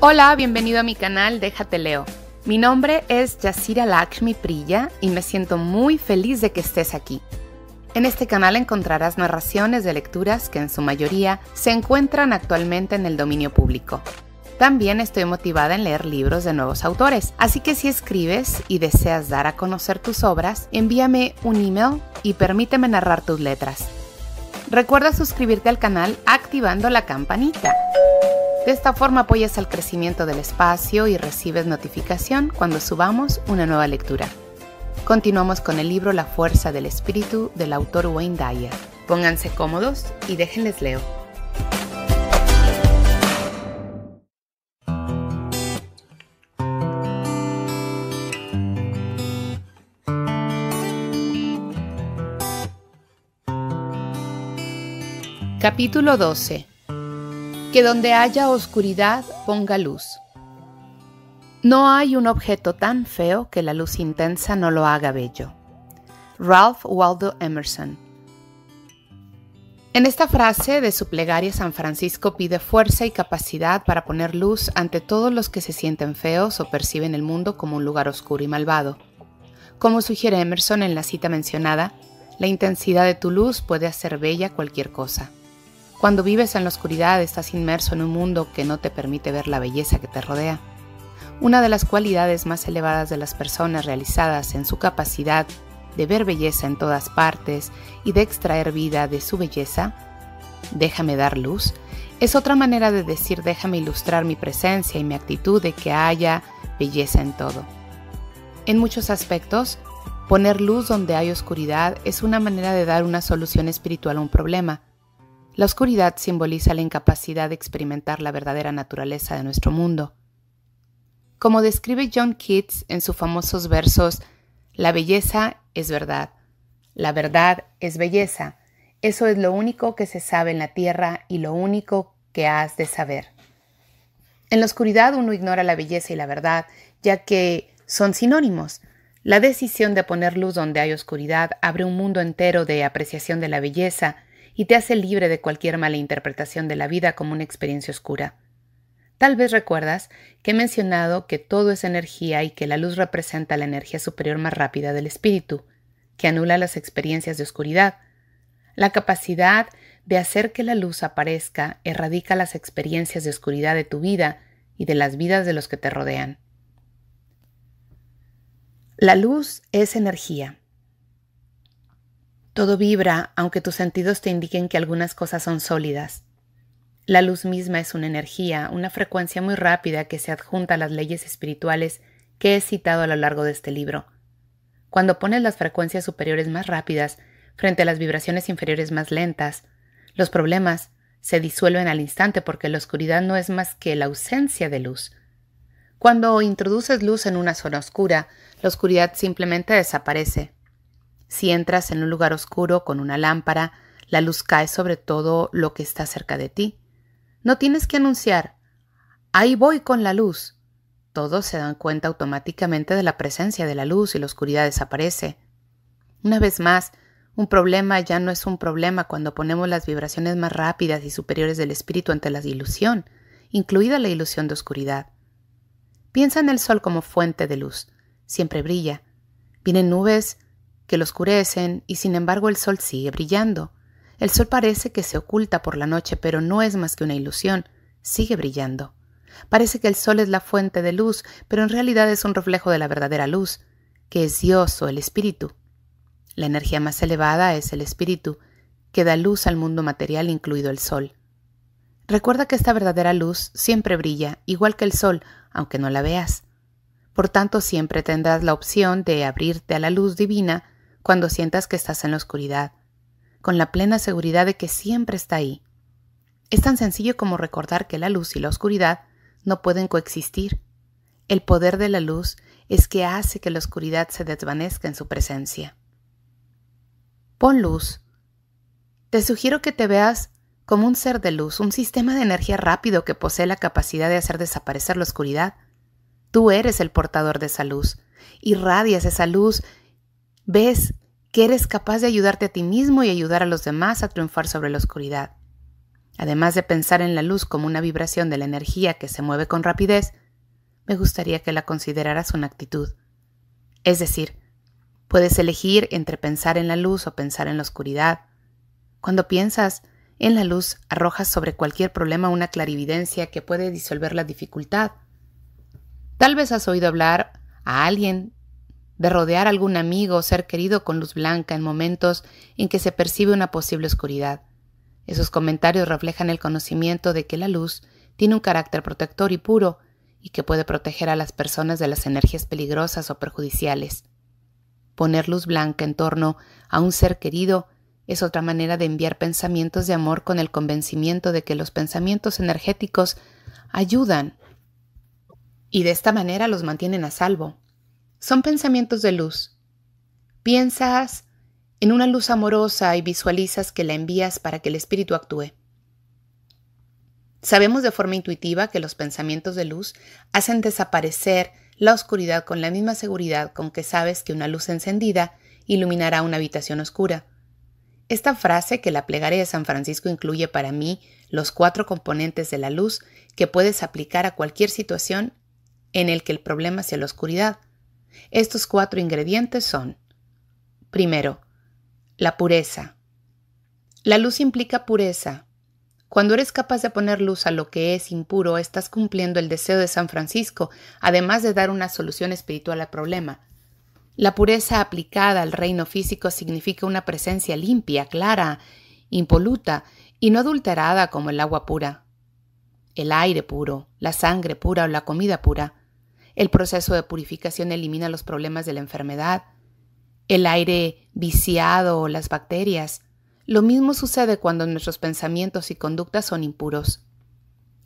Hola, bienvenido a mi canal Déjate Leo. Mi nombre es Yasira Lakshmi Priya y me siento muy feliz de que estés aquí. En este canal encontrarás narraciones de lecturas que en su mayoría se encuentran actualmente en el dominio público. También estoy motivada en leer libros de nuevos autores, así que si escribes y deseas dar a conocer tus obras, envíame un email y permíteme narrar tus letras. Recuerda suscribirte al canal activando la campanita. De esta forma apoyas al crecimiento del espacio y recibes notificación cuando subamos una nueva lectura. Continuamos con el libro La fuerza del espíritu del autor Wayne Dyer. Pónganse cómodos y déjenles leo. Capítulo 12 que donde haya oscuridad ponga luz. No hay un objeto tan feo que la luz intensa no lo haga bello. Ralph Waldo Emerson. En esta frase de su plegaria San Francisco pide fuerza y capacidad para poner luz ante todos los que se sienten feos o perciben el mundo como un lugar oscuro y malvado. Como sugiere Emerson en la cita mencionada, la intensidad de tu luz puede hacer bella cualquier cosa. Cuando vives en la oscuridad estás inmerso en un mundo que no te permite ver la belleza que te rodea. Una de las cualidades más elevadas de las personas realizadas en su capacidad de ver belleza en todas partes y de extraer vida de su belleza, déjame dar luz, es otra manera de decir déjame ilustrar mi presencia y mi actitud de que haya belleza en todo. En muchos aspectos, poner luz donde hay oscuridad es una manera de dar una solución espiritual a un problema, la oscuridad simboliza la incapacidad de experimentar la verdadera naturaleza de nuestro mundo. Como describe John Keats en sus famosos versos, la belleza es verdad, la verdad es belleza, eso es lo único que se sabe en la tierra y lo único que has de saber. En la oscuridad uno ignora la belleza y la verdad, ya que son sinónimos. La decisión de poner luz donde hay oscuridad abre un mundo entero de apreciación de la belleza, y te hace libre de cualquier mala interpretación de la vida como una experiencia oscura. Tal vez recuerdas que he mencionado que todo es energía y que la luz representa la energía superior más rápida del espíritu, que anula las experiencias de oscuridad. La capacidad de hacer que la luz aparezca erradica las experiencias de oscuridad de tu vida y de las vidas de los que te rodean. La luz es energía todo vibra aunque tus sentidos te indiquen que algunas cosas son sólidas. La luz misma es una energía, una frecuencia muy rápida que se adjunta a las leyes espirituales que he citado a lo largo de este libro. Cuando pones las frecuencias superiores más rápidas frente a las vibraciones inferiores más lentas, los problemas se disuelven al instante porque la oscuridad no es más que la ausencia de luz. Cuando introduces luz en una zona oscura, la oscuridad simplemente desaparece. Si entras en un lugar oscuro con una lámpara, la luz cae sobre todo lo que está cerca de ti. No tienes que anunciar, ahí voy con la luz. Todos se dan cuenta automáticamente de la presencia de la luz y la oscuridad desaparece. Una vez más, un problema ya no es un problema cuando ponemos las vibraciones más rápidas y superiores del espíritu ante la ilusión, incluida la ilusión de oscuridad. Piensa en el sol como fuente de luz. Siempre brilla. Vienen nubes, que lo oscurecen y sin embargo el sol sigue brillando. El sol parece que se oculta por la noche, pero no es más que una ilusión, sigue brillando. Parece que el sol es la fuente de luz, pero en realidad es un reflejo de la verdadera luz, que es Dios o el Espíritu. La energía más elevada es el Espíritu, que da luz al mundo material, incluido el sol. Recuerda que esta verdadera luz siempre brilla, igual que el sol, aunque no la veas. Por tanto, siempre tendrás la opción de abrirte a la luz divina cuando sientas que estás en la oscuridad, con la plena seguridad de que siempre está ahí. Es tan sencillo como recordar que la luz y la oscuridad no pueden coexistir. El poder de la luz es que hace que la oscuridad se desvanezca en su presencia. Pon luz. Te sugiero que te veas como un ser de luz, un sistema de energía rápido que posee la capacidad de hacer desaparecer la oscuridad. Tú eres el portador de esa luz, irradias esa luz Ves que eres capaz de ayudarte a ti mismo y ayudar a los demás a triunfar sobre la oscuridad. Además de pensar en la luz como una vibración de la energía que se mueve con rapidez, me gustaría que la consideraras una actitud. Es decir, puedes elegir entre pensar en la luz o pensar en la oscuridad. Cuando piensas en la luz, arrojas sobre cualquier problema una clarividencia que puede disolver la dificultad. Tal vez has oído hablar a alguien de rodear a algún amigo o ser querido con luz blanca en momentos en que se percibe una posible oscuridad. Esos comentarios reflejan el conocimiento de que la luz tiene un carácter protector y puro, y que puede proteger a las personas de las energías peligrosas o perjudiciales. Poner luz blanca en torno a un ser querido es otra manera de enviar pensamientos de amor con el convencimiento de que los pensamientos energéticos ayudan y de esta manera los mantienen a salvo son pensamientos de luz. Piensas en una luz amorosa y visualizas que la envías para que el espíritu actúe. Sabemos de forma intuitiva que los pensamientos de luz hacen desaparecer la oscuridad con la misma seguridad con que sabes que una luz encendida iluminará una habitación oscura. Esta frase que la plegaria de San Francisco incluye para mí los cuatro componentes de la luz que puedes aplicar a cualquier situación en el que el problema sea la oscuridad, estos cuatro ingredientes son, primero, la pureza. La luz implica pureza. Cuando eres capaz de poner luz a lo que es impuro, estás cumpliendo el deseo de San Francisco, además de dar una solución espiritual al problema. La pureza aplicada al reino físico significa una presencia limpia, clara, impoluta y no adulterada como el agua pura, el aire puro, la sangre pura o la comida pura. El proceso de purificación elimina los problemas de la enfermedad, el aire viciado o las bacterias. Lo mismo sucede cuando nuestros pensamientos y conductas son impuros.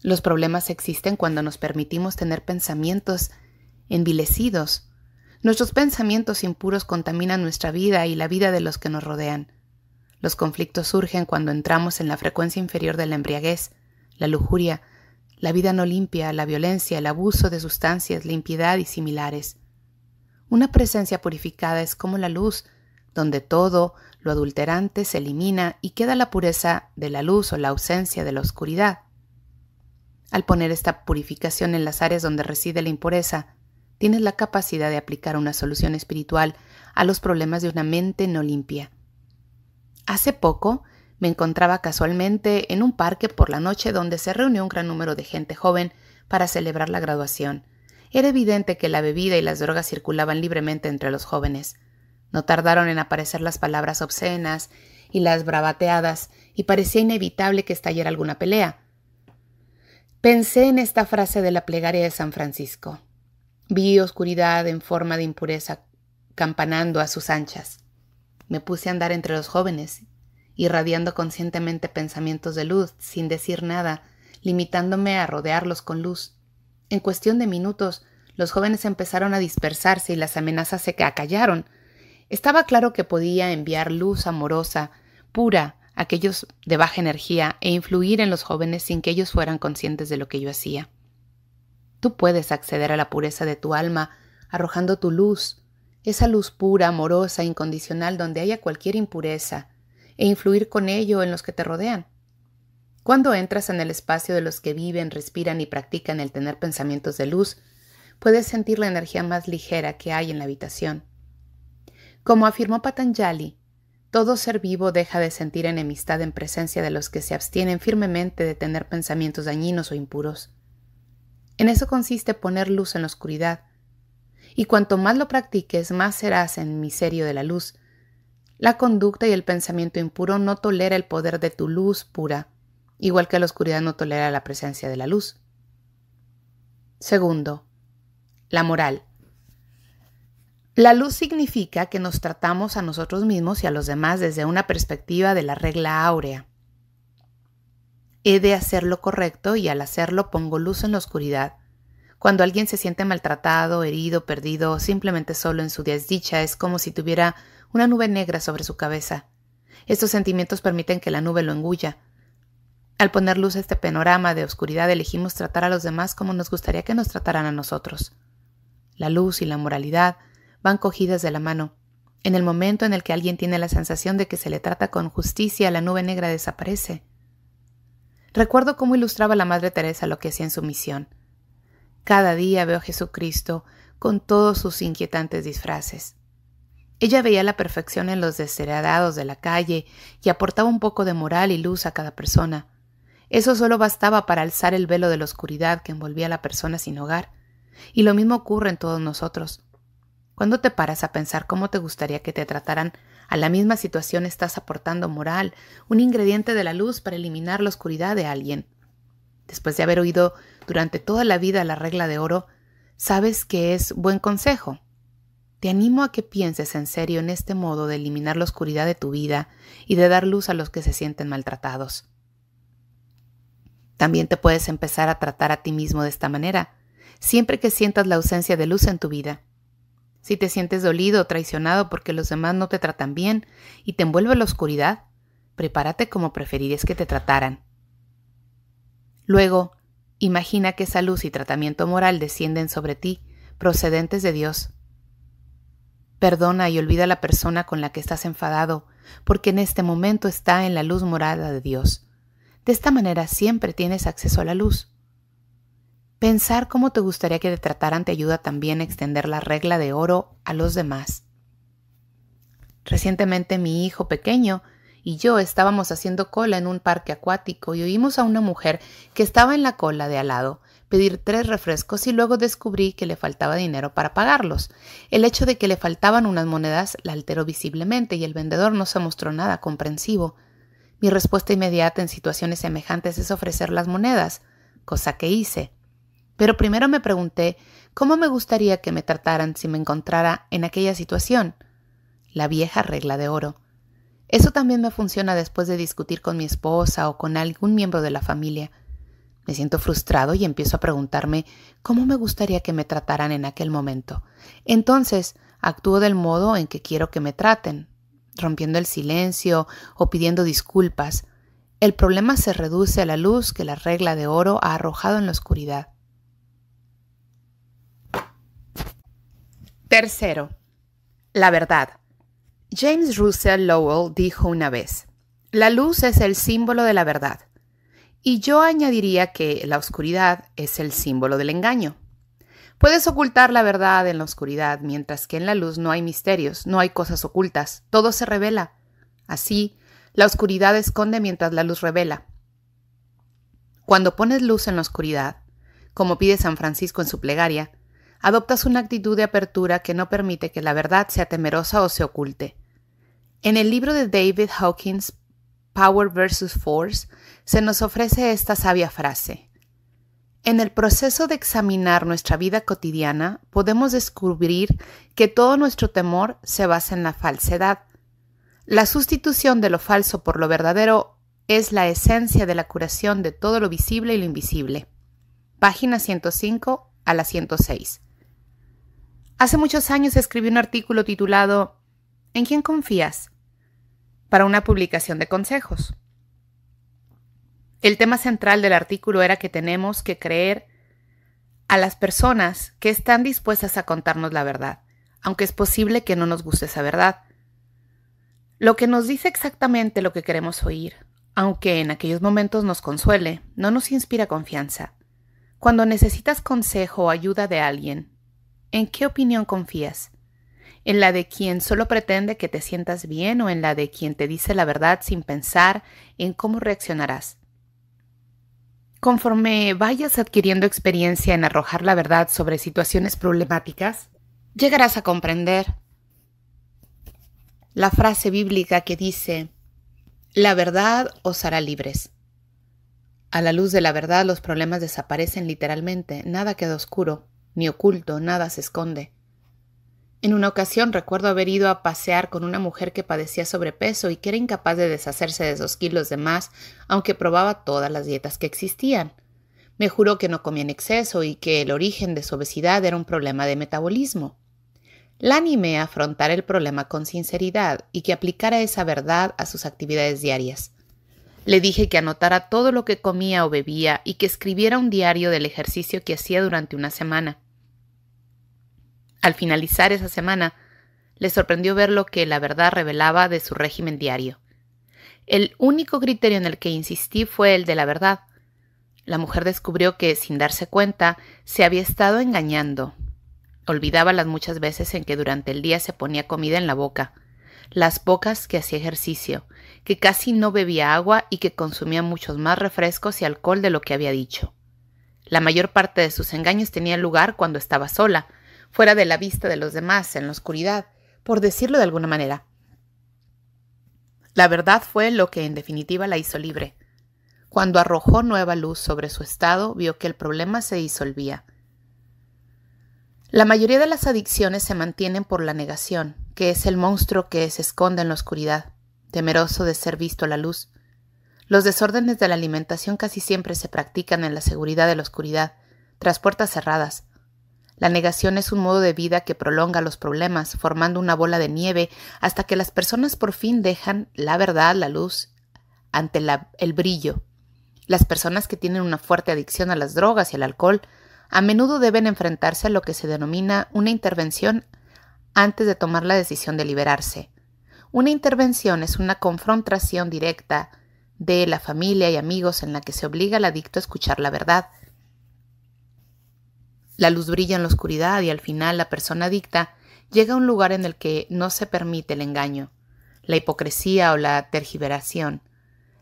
Los problemas existen cuando nos permitimos tener pensamientos envilecidos. Nuestros pensamientos impuros contaminan nuestra vida y la vida de los que nos rodean. Los conflictos surgen cuando entramos en la frecuencia inferior de la embriaguez, la lujuria, la vida no limpia, la violencia, el abuso de sustancias, la impiedad y similares. Una presencia purificada es como la luz, donde todo lo adulterante se elimina y queda la pureza de la luz o la ausencia de la oscuridad. Al poner esta purificación en las áreas donde reside la impureza, tienes la capacidad de aplicar una solución espiritual a los problemas de una mente no limpia. Hace poco me encontraba casualmente en un parque por la noche donde se reunió un gran número de gente joven para celebrar la graduación. Era evidente que la bebida y las drogas circulaban libremente entre los jóvenes. No tardaron en aparecer las palabras obscenas y las bravateadas, y parecía inevitable que estallara alguna pelea. Pensé en esta frase de la plegaria de San Francisco. Vi oscuridad en forma de impureza campanando a sus anchas. Me puse a andar entre los jóvenes irradiando conscientemente pensamientos de luz, sin decir nada, limitándome a rodearlos con luz. En cuestión de minutos, los jóvenes empezaron a dispersarse y las amenazas se acallaron. Estaba claro que podía enviar luz amorosa, pura, a aquellos de baja energía e influir en los jóvenes sin que ellos fueran conscientes de lo que yo hacía. Tú puedes acceder a la pureza de tu alma arrojando tu luz, esa luz pura, amorosa, incondicional, donde haya cualquier impureza, e influir con ello en los que te rodean. Cuando entras en el espacio de los que viven, respiran y practican el tener pensamientos de luz, puedes sentir la energía más ligera que hay en la habitación. Como afirmó Patanjali, todo ser vivo deja de sentir enemistad en presencia de los que se abstienen firmemente de tener pensamientos dañinos o impuros. En eso consiste poner luz en la oscuridad, y cuanto más lo practiques, más serás en miserio de la luz, la conducta y el pensamiento impuro no tolera el poder de tu luz pura, igual que la oscuridad no tolera la presencia de la luz. Segundo, la moral. La luz significa que nos tratamos a nosotros mismos y a los demás desde una perspectiva de la regla áurea. He de hacer lo correcto y al hacerlo pongo luz en la oscuridad cuando alguien se siente maltratado, herido, perdido, o simplemente solo en su desdicha, es como si tuviera una nube negra sobre su cabeza. Estos sentimientos permiten que la nube lo engulla. Al poner luz a este panorama de oscuridad, elegimos tratar a los demás como nos gustaría que nos trataran a nosotros. La luz y la moralidad van cogidas de la mano. En el momento en el que alguien tiene la sensación de que se le trata con justicia, la nube negra desaparece. Recuerdo cómo ilustraba la Madre Teresa lo que hacía en su misión. Cada día veo a Jesucristo con todos sus inquietantes disfraces. Ella veía la perfección en los desheredados de la calle y aportaba un poco de moral y luz a cada persona. Eso solo bastaba para alzar el velo de la oscuridad que envolvía a la persona sin hogar. Y lo mismo ocurre en todos nosotros. Cuando te paras a pensar cómo te gustaría que te trataran, a la misma situación estás aportando moral, un ingrediente de la luz para eliminar la oscuridad de alguien. Después de haber oído durante toda la vida la regla de oro, sabes que es buen consejo. Te animo a que pienses en serio en este modo de eliminar la oscuridad de tu vida y de dar luz a los que se sienten maltratados. También te puedes empezar a tratar a ti mismo de esta manera, siempre que sientas la ausencia de luz en tu vida. Si te sientes dolido o traicionado porque los demás no te tratan bien y te envuelve la oscuridad, prepárate como preferirías que te trataran. Luego, Imagina que esa luz y tratamiento moral descienden sobre ti, procedentes de Dios. Perdona y olvida a la persona con la que estás enfadado, porque en este momento está en la luz morada de Dios. De esta manera siempre tienes acceso a la luz. Pensar cómo te gustaría que te trataran te ayuda también a extender la regla de oro a los demás. Recientemente mi hijo pequeño y yo estábamos haciendo cola en un parque acuático y oímos a una mujer que estaba en la cola de al lado pedir tres refrescos y luego descubrí que le faltaba dinero para pagarlos. El hecho de que le faltaban unas monedas la alteró visiblemente y el vendedor no se mostró nada comprensivo. Mi respuesta inmediata en situaciones semejantes es ofrecer las monedas, cosa que hice. Pero primero me pregunté cómo me gustaría que me trataran si me encontrara en aquella situación. La vieja regla de oro. Eso también me funciona después de discutir con mi esposa o con algún miembro de la familia. Me siento frustrado y empiezo a preguntarme cómo me gustaría que me trataran en aquel momento. Entonces, actúo del modo en que quiero que me traten, rompiendo el silencio o pidiendo disculpas. El problema se reduce a la luz que la regla de oro ha arrojado en la oscuridad. Tercero, la verdad. James Russell Lowell dijo una vez, la luz es el símbolo de la verdad. Y yo añadiría que la oscuridad es el símbolo del engaño. Puedes ocultar la verdad en la oscuridad, mientras que en la luz no hay misterios, no hay cosas ocultas, todo se revela. Así, la oscuridad esconde mientras la luz revela. Cuando pones luz en la oscuridad, como pide San Francisco en su plegaria, adoptas una actitud de apertura que no permite que la verdad sea temerosa o se oculte. En el libro de David Hawkins, Power versus Force, se nos ofrece esta sabia frase. En el proceso de examinar nuestra vida cotidiana, podemos descubrir que todo nuestro temor se basa en la falsedad. La sustitución de lo falso por lo verdadero es la esencia de la curación de todo lo visible y lo invisible. Página 105 a la 106. Hace muchos años escribí un artículo titulado ¿En quién confías? para una publicación de consejos. El tema central del artículo era que tenemos que creer a las personas que están dispuestas a contarnos la verdad, aunque es posible que no nos guste esa verdad. Lo que nos dice exactamente lo que queremos oír, aunque en aquellos momentos nos consuele, no nos inspira confianza. Cuando necesitas consejo o ayuda de alguien, ¿en qué opinión confías? en la de quien solo pretende que te sientas bien o en la de quien te dice la verdad sin pensar en cómo reaccionarás. Conforme vayas adquiriendo experiencia en arrojar la verdad sobre situaciones problemáticas, llegarás a comprender la frase bíblica que dice, la verdad os hará libres. A la luz de la verdad los problemas desaparecen literalmente, nada queda oscuro, ni oculto, nada se esconde. En una ocasión recuerdo haber ido a pasear con una mujer que padecía sobrepeso y que era incapaz de deshacerse de esos kilos de más, aunque probaba todas las dietas que existían. Me juró que no comía en exceso y que el origen de su obesidad era un problema de metabolismo. La animé a afrontar el problema con sinceridad y que aplicara esa verdad a sus actividades diarias. Le dije que anotara todo lo que comía o bebía y que escribiera un diario del ejercicio que hacía durante una semana. Al finalizar esa semana, le sorprendió ver lo que la verdad revelaba de su régimen diario. El único criterio en el que insistí fue el de la verdad. La mujer descubrió que, sin darse cuenta, se había estado engañando. Olvidaba las muchas veces en que durante el día se ponía comida en la boca, las pocas que hacía ejercicio, que casi no bebía agua y que consumía muchos más refrescos y alcohol de lo que había dicho. La mayor parte de sus engaños tenía lugar cuando estaba sola, fuera de la vista de los demás, en la oscuridad, por decirlo de alguna manera. La verdad fue lo que en definitiva la hizo libre. Cuando arrojó nueva luz sobre su estado, vio que el problema se disolvía. La mayoría de las adicciones se mantienen por la negación, que es el monstruo que se esconde en la oscuridad, temeroso de ser visto a la luz. Los desórdenes de la alimentación casi siempre se practican en la seguridad de la oscuridad, tras puertas cerradas, la negación es un modo de vida que prolonga los problemas, formando una bola de nieve hasta que las personas por fin dejan la verdad, la luz, ante el brillo. Las personas que tienen una fuerte adicción a las drogas y al alcohol a menudo deben enfrentarse a lo que se denomina una intervención antes de tomar la decisión de liberarse. Una intervención es una confrontación directa de la familia y amigos en la que se obliga al adicto a escuchar la verdad, la luz brilla en la oscuridad y al final la persona adicta llega a un lugar en el que no se permite el engaño, la hipocresía o la tergiversación.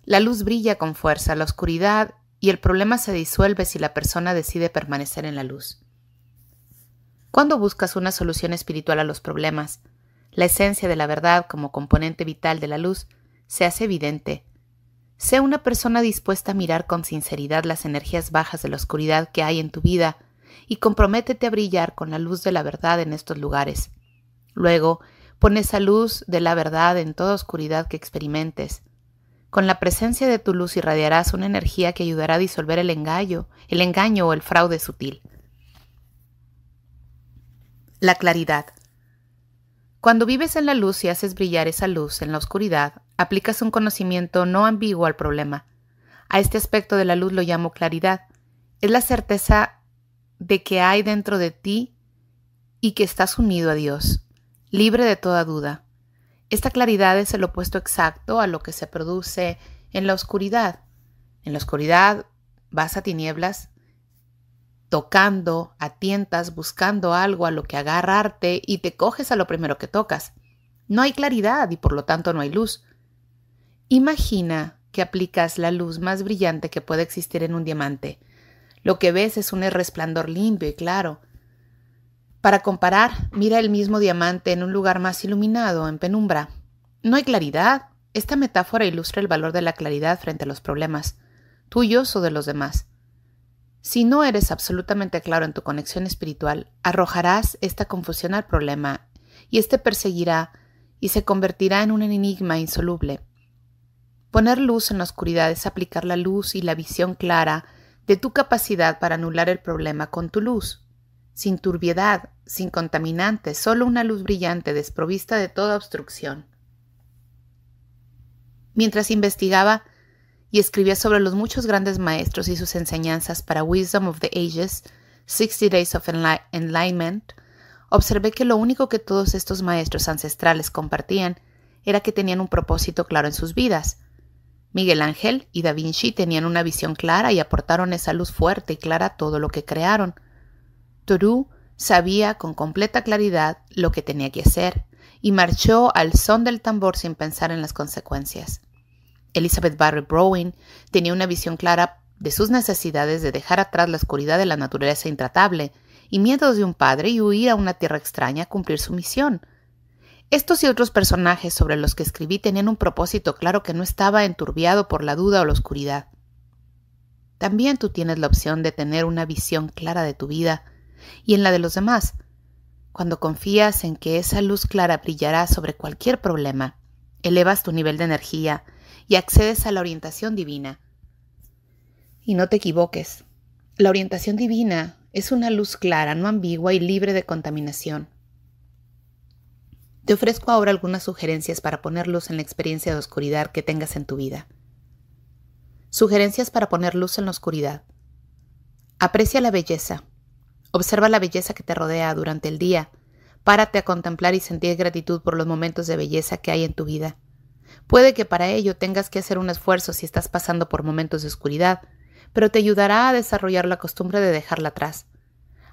La luz brilla con fuerza, la oscuridad y el problema se disuelve si la persona decide permanecer en la luz. Cuando buscas una solución espiritual a los problemas, la esencia de la verdad como componente vital de la luz se hace evidente. Sea una persona dispuesta a mirar con sinceridad las energías bajas de la oscuridad que hay en tu vida y comprométete a brillar con la luz de la verdad en estos lugares. Luego, pon esa luz de la verdad en toda oscuridad que experimentes. Con la presencia de tu luz irradiarás una energía que ayudará a disolver el engaño, el engaño o el fraude sutil. La claridad. Cuando vives en la luz y haces brillar esa luz en la oscuridad, aplicas un conocimiento no ambiguo al problema. A este aspecto de la luz lo llamo claridad. Es la certeza de que hay dentro de ti y que estás unido a Dios, libre de toda duda. Esta claridad es el opuesto exacto a lo que se produce en la oscuridad. En la oscuridad vas a tinieblas tocando a tientas, buscando algo a lo que agarrarte y te coges a lo primero que tocas. No hay claridad y por lo tanto no hay luz. Imagina que aplicas la luz más brillante que puede existir en un diamante lo que ves es un resplandor limpio y claro. Para comparar, mira el mismo diamante en un lugar más iluminado, en penumbra. No hay claridad. Esta metáfora ilustra el valor de la claridad frente a los problemas, tuyos o de los demás. Si no eres absolutamente claro en tu conexión espiritual, arrojarás esta confusión al problema y éste perseguirá y se convertirá en un enigma insoluble. Poner luz en la oscuridad es aplicar la luz y la visión clara de tu capacidad para anular el problema con tu luz. Sin turbiedad, sin contaminantes, solo una luz brillante desprovista de toda obstrucción. Mientras investigaba y escribía sobre los muchos grandes maestros y sus enseñanzas para Wisdom of the Ages, 60 Days of Enlightenment, observé que lo único que todos estos maestros ancestrales compartían era que tenían un propósito claro en sus vidas, Miguel Ángel y Da Vinci tenían una visión clara y aportaron esa luz fuerte y clara a todo lo que crearon. Toru sabía con completa claridad lo que tenía que hacer y marchó al son del tambor sin pensar en las consecuencias. Elizabeth Barry Browning tenía una visión clara de sus necesidades de dejar atrás la oscuridad de la naturaleza intratable y miedos de un padre y huir a una tierra extraña a cumplir su misión, estos y otros personajes sobre los que escribí tenían un propósito claro que no estaba enturbiado por la duda o la oscuridad. También tú tienes la opción de tener una visión clara de tu vida y en la de los demás, cuando confías en que esa luz clara brillará sobre cualquier problema, elevas tu nivel de energía y accedes a la orientación divina. Y no te equivoques, la orientación divina es una luz clara, no ambigua y libre de contaminación. Te ofrezco ahora algunas sugerencias para poner luz en la experiencia de oscuridad que tengas en tu vida. Sugerencias para poner luz en la oscuridad. Aprecia la belleza. Observa la belleza que te rodea durante el día. Párate a contemplar y sentir gratitud por los momentos de belleza que hay en tu vida. Puede que para ello tengas que hacer un esfuerzo si estás pasando por momentos de oscuridad, pero te ayudará a desarrollar la costumbre de dejarla atrás.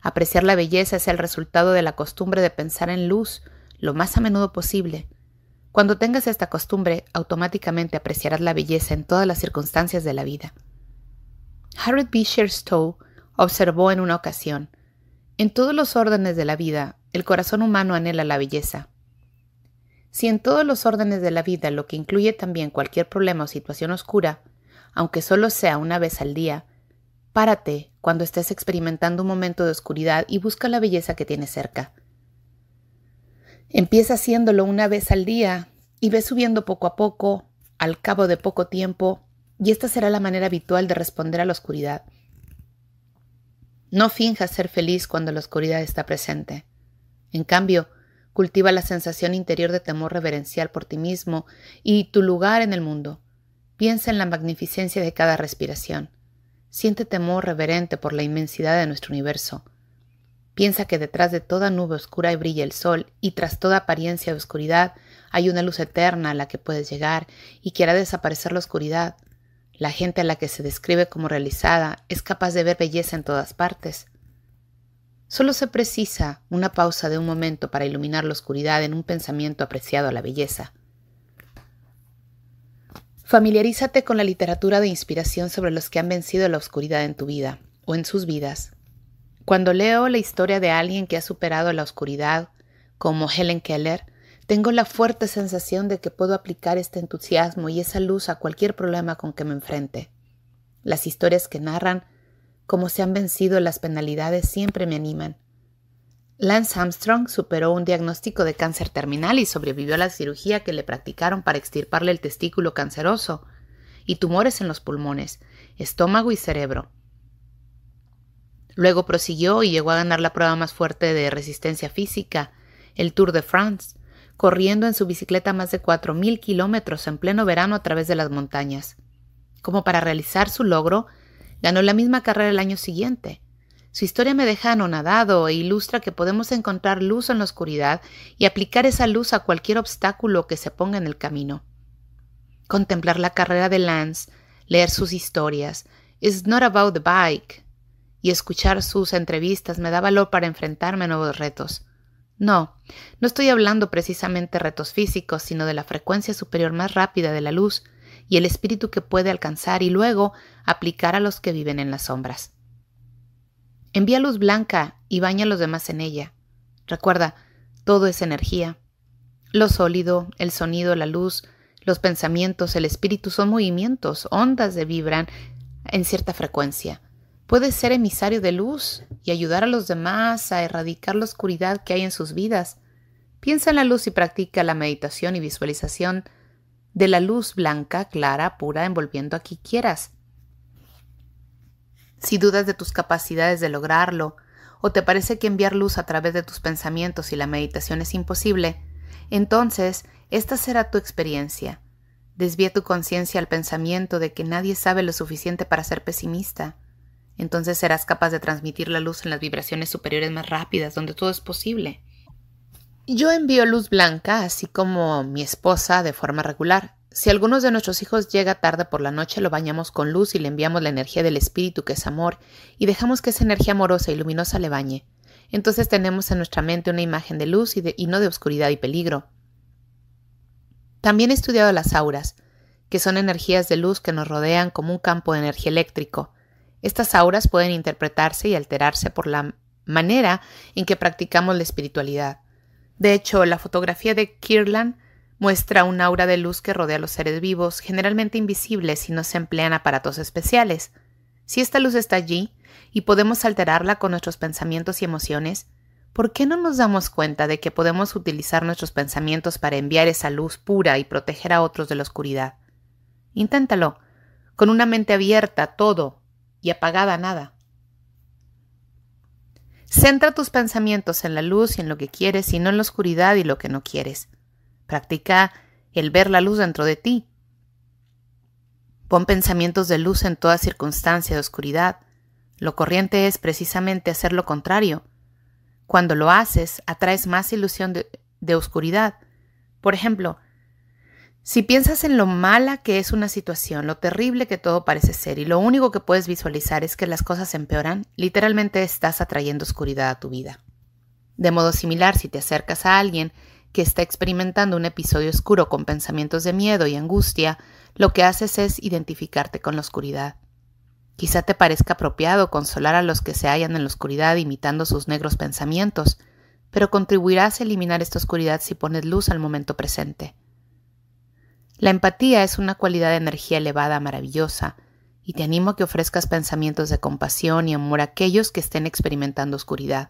Apreciar la belleza es el resultado de la costumbre de pensar en luz, lo más a menudo posible. Cuando tengas esta costumbre, automáticamente apreciarás la belleza en todas las circunstancias de la vida. Harriet Beecher Stowe observó en una ocasión, en todos los órdenes de la vida, el corazón humano anhela la belleza. Si en todos los órdenes de la vida, lo que incluye también cualquier problema o situación oscura, aunque solo sea una vez al día, párate cuando estés experimentando un momento de oscuridad y busca la belleza que tienes cerca. Empieza haciéndolo una vez al día y ve subiendo poco a poco, al cabo de poco tiempo, y esta será la manera habitual de responder a la oscuridad. No finjas ser feliz cuando la oscuridad está presente. En cambio, cultiva la sensación interior de temor reverencial por ti mismo y tu lugar en el mundo. Piensa en la magnificencia de cada respiración. Siente temor reverente por la inmensidad de nuestro universo Piensa que detrás de toda nube oscura y brilla el sol y tras toda apariencia de oscuridad hay una luz eterna a la que puedes llegar y que hará desaparecer la oscuridad. La gente a la que se describe como realizada es capaz de ver belleza en todas partes. Solo se precisa una pausa de un momento para iluminar la oscuridad en un pensamiento apreciado a la belleza. Familiarízate con la literatura de inspiración sobre los que han vencido la oscuridad en tu vida o en sus vidas cuando leo la historia de alguien que ha superado la oscuridad, como Helen Keller, tengo la fuerte sensación de que puedo aplicar este entusiasmo y esa luz a cualquier problema con que me enfrente. Las historias que narran cómo se han vencido las penalidades siempre me animan. Lance Armstrong superó un diagnóstico de cáncer terminal y sobrevivió a la cirugía que le practicaron para extirparle el testículo canceroso y tumores en los pulmones, estómago y cerebro. Luego prosiguió y llegó a ganar la prueba más fuerte de resistencia física, el Tour de France, corriendo en su bicicleta más de 4.000 kilómetros en pleno verano a través de las montañas. Como para realizar su logro, ganó la misma carrera el año siguiente. Su historia me deja anonadado e ilustra que podemos encontrar luz en la oscuridad y aplicar esa luz a cualquier obstáculo que se ponga en el camino. Contemplar la carrera de Lance, leer sus historias, is not about the bike, y escuchar sus entrevistas me da valor para enfrentarme a nuevos retos. No, no estoy hablando precisamente de retos físicos, sino de la frecuencia superior más rápida de la luz y el espíritu que puede alcanzar y luego aplicar a los que viven en las sombras. Envía luz blanca y baña a los demás en ella. Recuerda, todo es energía. Lo sólido, el sonido, la luz, los pensamientos, el espíritu son movimientos, ondas de vibran en cierta frecuencia. Puedes ser emisario de luz y ayudar a los demás a erradicar la oscuridad que hay en sus vidas. Piensa en la luz y practica la meditación y visualización de la luz blanca, clara, pura, envolviendo a quien quieras. Si dudas de tus capacidades de lograrlo, o te parece que enviar luz a través de tus pensamientos y la meditación es imposible, entonces esta será tu experiencia. Desvía tu conciencia al pensamiento de que nadie sabe lo suficiente para ser pesimista. Entonces serás capaz de transmitir la luz en las vibraciones superiores más rápidas, donde todo es posible. Yo envío luz blanca, así como mi esposa, de forma regular. Si alguno de nuestros hijos llega tarde por la noche, lo bañamos con luz y le enviamos la energía del espíritu, que es amor, y dejamos que esa energía amorosa y luminosa le bañe. Entonces tenemos en nuestra mente una imagen de luz y, y no de oscuridad y peligro. También he estudiado las auras, que son energías de luz que nos rodean como un campo de energía eléctrico. Estas auras pueden interpretarse y alterarse por la manera en que practicamos la espiritualidad. De hecho, la fotografía de Kirlan muestra un aura de luz que rodea a los seres vivos, generalmente invisibles si no se emplean aparatos especiales. Si esta luz está allí y podemos alterarla con nuestros pensamientos y emociones, ¿por qué no nos damos cuenta de que podemos utilizar nuestros pensamientos para enviar esa luz pura y proteger a otros de la oscuridad? Inténtalo. Con una mente abierta, todo, y apagada nada. Centra tus pensamientos en la luz y en lo que quieres y no en la oscuridad y lo que no quieres. Practica el ver la luz dentro de ti. Pon pensamientos de luz en toda circunstancia de oscuridad. Lo corriente es precisamente hacer lo contrario. Cuando lo haces, atraes más ilusión de, de oscuridad. Por ejemplo, si piensas en lo mala que es una situación, lo terrible que todo parece ser y lo único que puedes visualizar es que las cosas empeoran, literalmente estás atrayendo oscuridad a tu vida. De modo similar, si te acercas a alguien que está experimentando un episodio oscuro con pensamientos de miedo y angustia, lo que haces es identificarte con la oscuridad. Quizá te parezca apropiado consolar a los que se hallan en la oscuridad imitando sus negros pensamientos, pero contribuirás a eliminar esta oscuridad si pones luz al momento presente. La empatía es una cualidad de energía elevada maravillosa, y te animo a que ofrezcas pensamientos de compasión y amor a aquellos que estén experimentando oscuridad.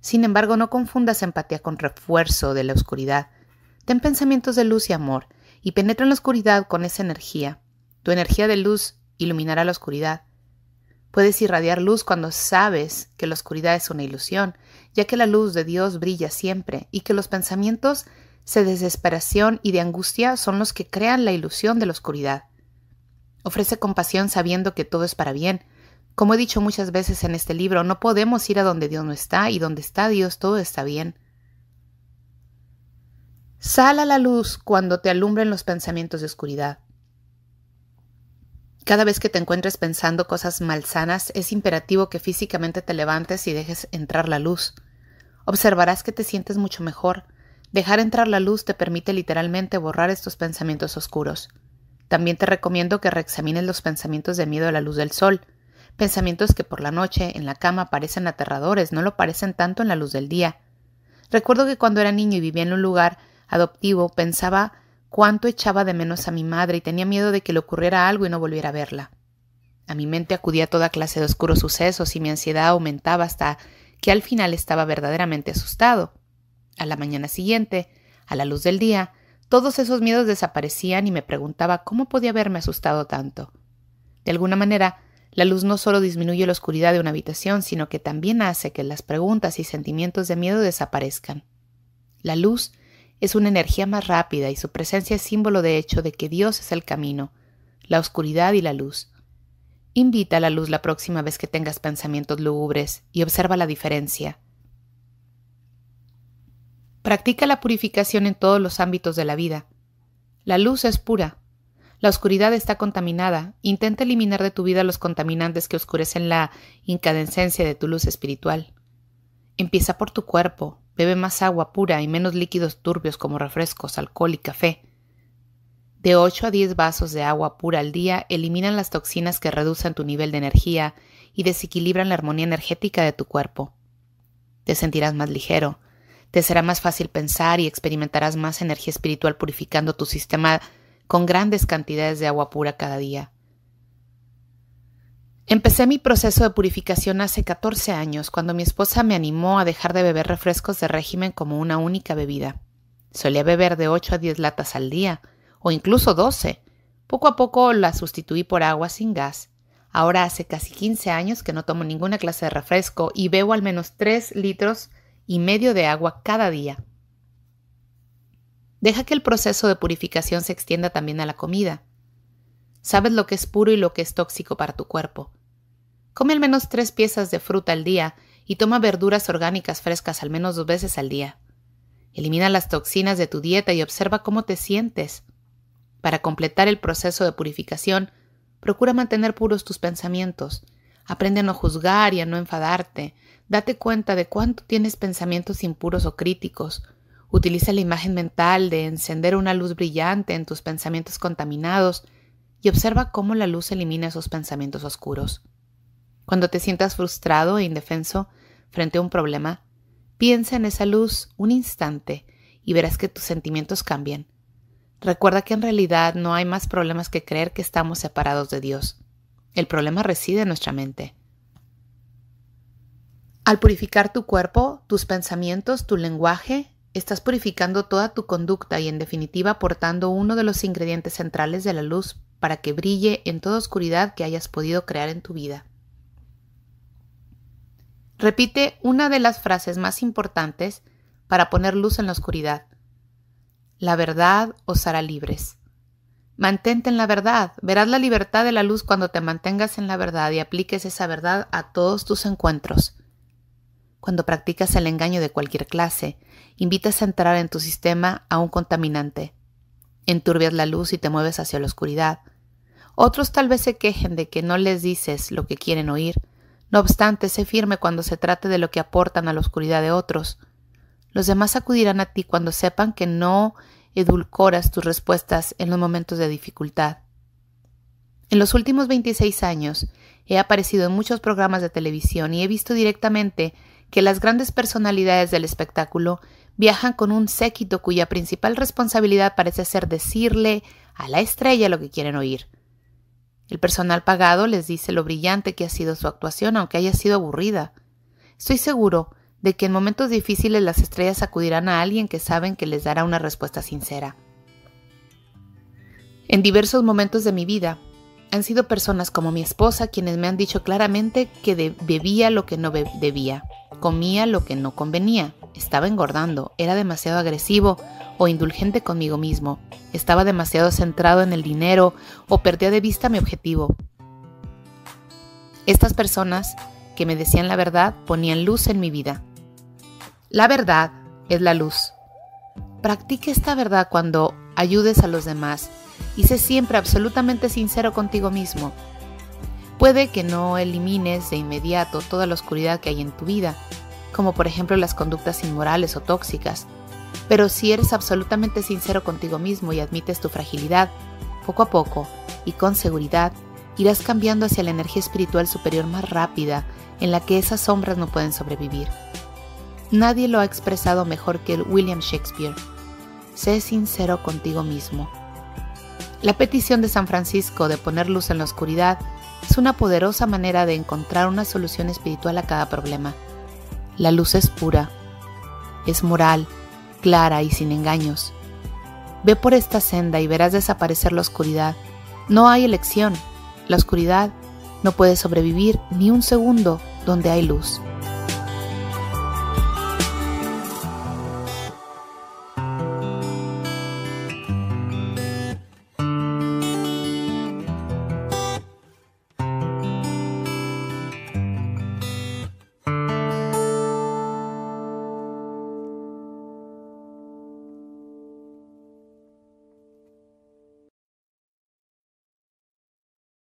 Sin embargo, no confundas empatía con refuerzo de la oscuridad. Ten pensamientos de luz y amor, y penetra en la oscuridad con esa energía. Tu energía de luz iluminará la oscuridad. Puedes irradiar luz cuando sabes que la oscuridad es una ilusión, ya que la luz de Dios brilla siempre y que los pensamientos de desesperación y de angustia son los que crean la ilusión de la oscuridad. Ofrece compasión sabiendo que todo es para bien. Como he dicho muchas veces en este libro, no podemos ir a donde Dios no está y donde está Dios todo está bien. Sal a la luz cuando te alumbren los pensamientos de oscuridad. Cada vez que te encuentres pensando cosas malsanas, es imperativo que físicamente te levantes y dejes entrar la luz. Observarás que te sientes mucho mejor. Dejar entrar la luz te permite literalmente borrar estos pensamientos oscuros. También te recomiendo que reexamines los pensamientos de miedo a la luz del sol, pensamientos que por la noche en la cama parecen aterradores, no lo parecen tanto en la luz del día. Recuerdo que cuando era niño y vivía en un lugar adoptivo, pensaba cuánto echaba de menos a mi madre y tenía miedo de que le ocurriera algo y no volviera a verla. A mi mente acudía toda clase de oscuros sucesos y mi ansiedad aumentaba hasta que al final estaba verdaderamente asustado. A la mañana siguiente, a la luz del día, todos esos miedos desaparecían y me preguntaba cómo podía haberme asustado tanto. De alguna manera, la luz no solo disminuye la oscuridad de una habitación, sino que también hace que las preguntas y sentimientos de miedo desaparezcan. La luz es una energía más rápida y su presencia es símbolo de hecho de que Dios es el camino, la oscuridad y la luz. Invita a la luz la próxima vez que tengas pensamientos lúgubres y observa la diferencia. Practica la purificación en todos los ámbitos de la vida. La luz es pura. La oscuridad está contaminada. Intenta eliminar de tu vida los contaminantes que oscurecen la incandescencia de tu luz espiritual. Empieza por tu cuerpo. Bebe más agua pura y menos líquidos turbios como refrescos, alcohol y café. De 8 a 10 vasos de agua pura al día eliminan las toxinas que reducen tu nivel de energía y desequilibran la armonía energética de tu cuerpo. Te sentirás más ligero, te será más fácil pensar y experimentarás más energía espiritual purificando tu sistema con grandes cantidades de agua pura cada día. Empecé mi proceso de purificación hace 14 años, cuando mi esposa me animó a dejar de beber refrescos de régimen como una única bebida. Solía beber de 8 a 10 latas al día, o incluso 12. Poco a poco la sustituí por agua sin gas. Ahora hace casi 15 años que no tomo ninguna clase de refresco y bebo al menos 3 litros y medio de agua cada día. Deja que el proceso de purificación se extienda también a la comida. Sabes lo que es puro y lo que es tóxico para tu cuerpo. Come al menos tres piezas de fruta al día y toma verduras orgánicas frescas al menos dos veces al día. Elimina las toxinas de tu dieta y observa cómo te sientes. Para completar el proceso de purificación, procura mantener puros tus pensamientos. Aprende a no juzgar y a no enfadarte, Date cuenta de cuánto tienes pensamientos impuros o críticos. Utiliza la imagen mental de encender una luz brillante en tus pensamientos contaminados y observa cómo la luz elimina esos pensamientos oscuros. Cuando te sientas frustrado e indefenso frente a un problema, piensa en esa luz un instante y verás que tus sentimientos cambian. Recuerda que en realidad no hay más problemas que creer que estamos separados de Dios. El problema reside en nuestra mente. Al purificar tu cuerpo, tus pensamientos, tu lenguaje, estás purificando toda tu conducta y en definitiva aportando uno de los ingredientes centrales de la luz para que brille en toda oscuridad que hayas podido crear en tu vida. Repite una de las frases más importantes para poner luz en la oscuridad. La verdad os hará libres. Mantente en la verdad. Verás la libertad de la luz cuando te mantengas en la verdad y apliques esa verdad a todos tus encuentros cuando practicas el engaño de cualquier clase, invitas a entrar en tu sistema a un contaminante. Enturbias la luz y te mueves hacia la oscuridad. Otros tal vez se quejen de que no les dices lo que quieren oír. No obstante, sé firme cuando se trate de lo que aportan a la oscuridad de otros. Los demás acudirán a ti cuando sepan que no edulcoras tus respuestas en los momentos de dificultad. En los últimos 26 años he aparecido en muchos programas de televisión y he visto directamente que las grandes personalidades del espectáculo viajan con un séquito cuya principal responsabilidad parece ser decirle a la estrella lo que quieren oír. El personal pagado les dice lo brillante que ha sido su actuación, aunque haya sido aburrida. Estoy seguro de que en momentos difíciles las estrellas acudirán a alguien que saben que les dará una respuesta sincera. En diversos momentos de mi vida, han sido personas como mi esposa quienes me han dicho claramente que bebía lo que no debía Comía lo que no convenía, estaba engordando, era demasiado agresivo o indulgente conmigo mismo, estaba demasiado centrado en el dinero o perdía de vista mi objetivo. Estas personas que me decían la verdad ponían luz en mi vida. La verdad es la luz. Practique esta verdad cuando ayudes a los demás y sé siempre absolutamente sincero contigo mismo. Puede que no elimines de inmediato toda la oscuridad que hay en tu vida, como por ejemplo las conductas inmorales o tóxicas, pero si eres absolutamente sincero contigo mismo y admites tu fragilidad, poco a poco y con seguridad, irás cambiando hacia la energía espiritual superior más rápida en la que esas sombras no pueden sobrevivir. Nadie lo ha expresado mejor que William Shakespeare. Sé sincero contigo mismo. La petición de San Francisco de poner luz en la oscuridad es una poderosa manera de encontrar una solución espiritual a cada problema. La luz es pura, es moral, clara y sin engaños. Ve por esta senda y verás desaparecer la oscuridad. No hay elección. La oscuridad no puede sobrevivir ni un segundo donde hay luz.